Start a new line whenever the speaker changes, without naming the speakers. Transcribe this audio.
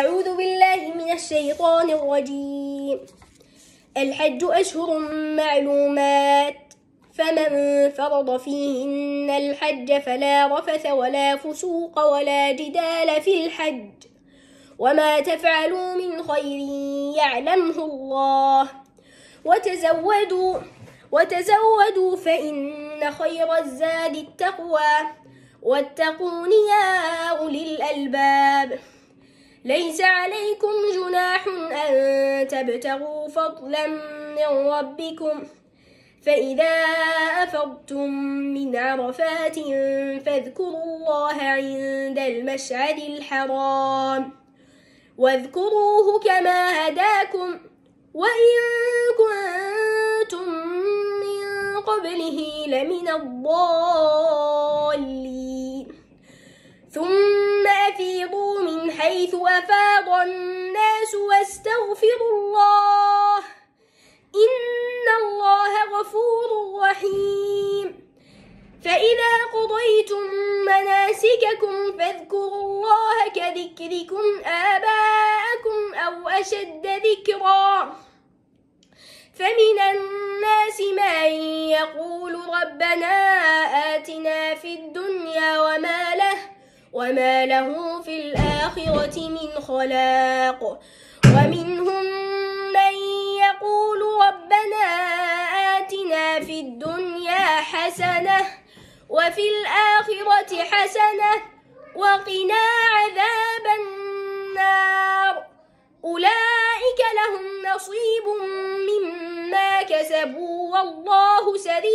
أعوذ بالله من الشيطان الرجيم الحج أشهر معلومات فمن فرض فيهن الحج فلا رفث ولا فسوق ولا جدال في الحج وما تفعلوا من خير يعلمه الله وتزودوا وتزودوا فإن خير الزاد التقوى واتقون يا أولي الألباب ليس عليكم جناح أن تبتغوا فضلا من ربكم فإذا أفضتم من عرفات فاذكروا الله عند المشعد الحرام واذكروه كما هداكم وإن كنتم من قبله لمن الضالين حيث أفاض الناس واستغفروا الله إن الله غفور رحيم فإذا قضيتم مناسككم فاذكروا الله كذكركم آباءكم أو أشد ذكرا فمن الناس من يقول ربنا آتنا في الدنيا وما له وما له في الآخرة الآخرة من خلاق ومنهم من يقول ربنا آتنا في الدنيا حسنة وفي الآخرة حسنة وقنا عذاب النار أولئك لهم نصيب مما كسبوا والله سريع